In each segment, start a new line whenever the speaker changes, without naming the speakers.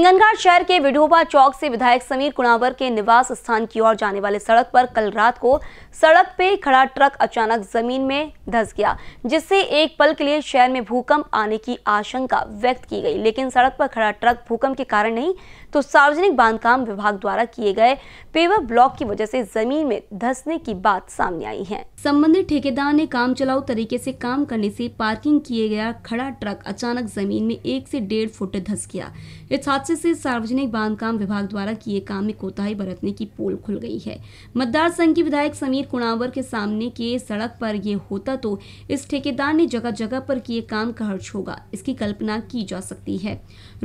हिंगनघाट शहर के विडोबा चौक से विधायक समीर कुणावर के निवास स्थान की ओर जाने वाले सड़क पर कल रात को सड़क पे खड़ा ट्रक अचानक जमीन में धस गया जिससे एक पल के लिए शहर में भूकंप आने की आशंका व्यक्त की गई लेकिन सड़क पर खड़ा ट्रक भूकंप के कारण नहीं तो सार्वजनिक बांधकाम विभाग द्वारा किए गए पेवर ब्लॉक की वजह से जमीन में धसने की बात सामने आई है संबंधित ठेकेदार ने काम चलाऊ तरीके से काम करने से पार्किंग किए गया खड़ा ट्रक अचानक जमीन में एक से डेढ़ फुट धस गया इस हादसे आज से सार्वजनिक बांधकाम विभाग द्वारा किए काम में कोताही बरतने की पोल खुल गई है मतदार संघ के विधायक समीर कुणावर के सामने के सड़क पर यह होता तो इस ठेकेदार ने जगह जगह पर किए काम का खर्च होगा इसकी कल्पना की जा सकती है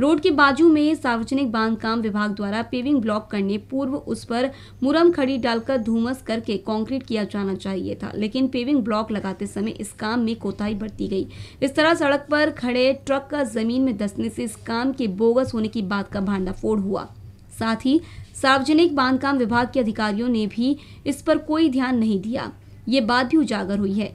रोड के बाजू में सार्वजनिक बांधकाम विभाग द्वारा पेविंग ब्लॉक करने पूर्व उस पर मुरम खड़ी डालकर धूमस करके कॉन्क्रीट किया जाना चाहिए था लेकिन पेविंग ब्लॉक लगाते समय इस काम में कोताही बरती गई इस तरह सड़क पर खड़े ट्रक का जमीन में दसने से इस काम के बोगस होने की बात का भांडाफोड़ हुआ साथ ही सार्वजनिक बांधकाम विभाग के अधिकारियों ने भी इस पर कोई ध्यान नहीं दिया ये बात भी उजागर हुई है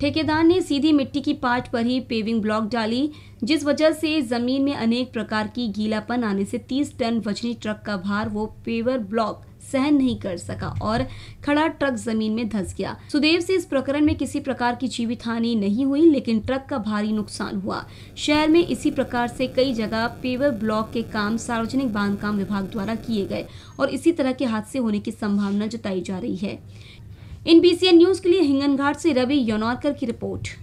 ठेकेदार ने सीधी मिट्टी की पाट पर ही पेविंग ब्लॉक डाली जिस वजह से जमीन में अनेक प्रकार की गीलापन आने से 30 टन वजनी ट्रक का भार वो पेवर ब्लॉक सहन नहीं कर सका और खड़ा ट्रक जमीन में धंस गया सुदेव से इस प्रकरण में किसी प्रकार की जीवित हानि नहीं हुई लेकिन ट्रक का भारी नुकसान हुआ शहर में इसी प्रकार से कई जगह पेवर ब्लॉक के काम सार्वजनिक बांध काम विभाग द्वारा किए गए और इसी तरह के हादसे होने की संभावना जताई जा रही है इन बी न्यूज के लिए हिंगनघाट से रवि यौनौरकर की रिपोर्ट